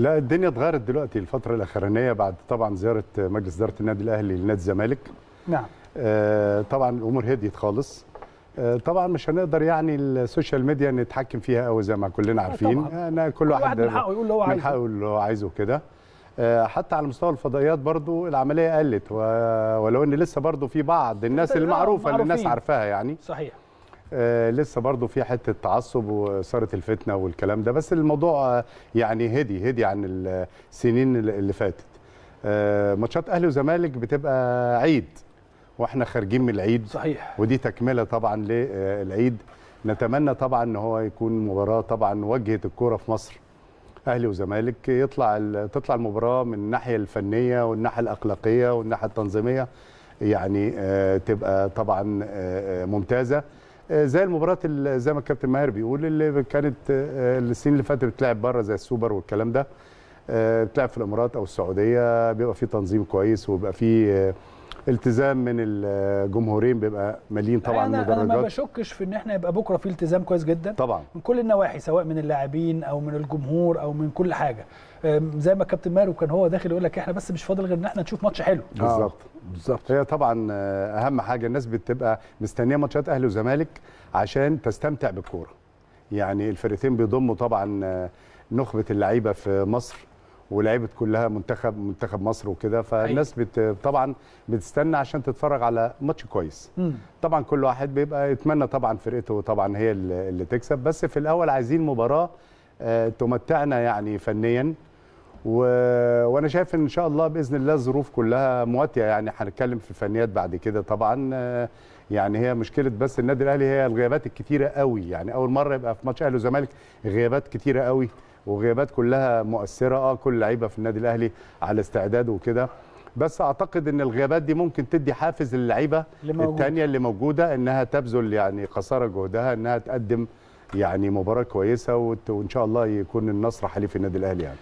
لا الدنيا اتغيرت دلوقتي الفتره الاخرانيه بعد طبعا زياره مجلس اداره النادي الاهلي لنادي الزمالك نعم آه طبعا الامور هديت خالص آه طبعا مش هنقدر يعني السوشيال ميديا نتحكم فيها قوي زي ما كلنا آه، عارفين آه انا كل, واحد من حقه يقول اللي هو عايزه من حقه اللي هو عايزه كده آه، حتى على مستوى الفضائيات برضو العمليه قلت ولو ان لسه برضو في بعض الناس المعروفه اللي الناس عارفاها يعني صحيح آه لسه برضه في حته تعصب وصارت الفتنه والكلام ده بس الموضوع آه، يعني هدي هدي عن السنين اللي فاتت آه ماتشات اهلي وزمالك بتبقى عيد واحنا خارجين من العيد صحيح ودي تكمله طبعا للعيد آه، نتمنى طبعا ان هو يكون مباراه طبعا وجهت الكوره في مصر اهلي وزمالك يطلع تطلع المباراه من الناحيه الفنيه والناحيه الاخلاقيه والناحيه التنظيميه يعني آه، تبقى طبعا ممتازه آه، زي المباراه زي ما الكابتن ماهر بيقول اللي كانت آه، السنين اللي فاتت بتلعب بره زي السوبر والكلام ده آه، بتلعب في الامارات او السعوديه بيبقى في تنظيم كويس وبيبقى في التزام من الجمهورين بيبقى مليين طبعا أنا المدرجات انا ما بشكش في ان احنا يبقى بكره في التزام كويس جدا طبعا من كل النواحي سواء من اللاعبين او من الجمهور او من كل حاجه زي ما كابتن مارو كان هو داخل يقول لك احنا بس مش فاضل غير ان احنا نشوف ماتش حلو آه. بالظبط بالظبط هي طبعا آه، اهم حاجه الناس بتبقى مستنيه ماتشات اهلي وزمالك عشان تستمتع بالكوره يعني الفرقتين بيضموا طبعا آه، نخبه اللعيبه في مصر ولعيبه كلها منتخب منتخب مصر وكده فالناس أيوة. بت طبعا بتستنى عشان تتفرج على ماتش كويس مم. طبعا كل واحد بيبقى يتمنى طبعا فرقته طبعا هي اللي تكسب بس في الاول عايزين مباراه آه، تمتعنا يعني فنيا و... وانا شايف ان شاء الله باذن الله الظروف كلها مواتيه يعني هنتكلم في الفنيات بعد كده طبعا آه، يعني هي مشكله بس النادي الاهلي هي الغيابات الكتيره قوي يعني اول مره يبقى في ماتش اهلي وزمالك غيابات كتيره قوي وغيابات كلها مؤثره اه كل لعيبه في النادي الاهلي على استعداد وكده بس اعتقد ان الغيابات دي ممكن تدي حافز للعيبه الثانيه اللي موجوده انها تبذل يعني قصارى جهدها انها تقدم يعني مباراه كويسه وان شاء الله يكون النصر حليف النادي الاهلي يعني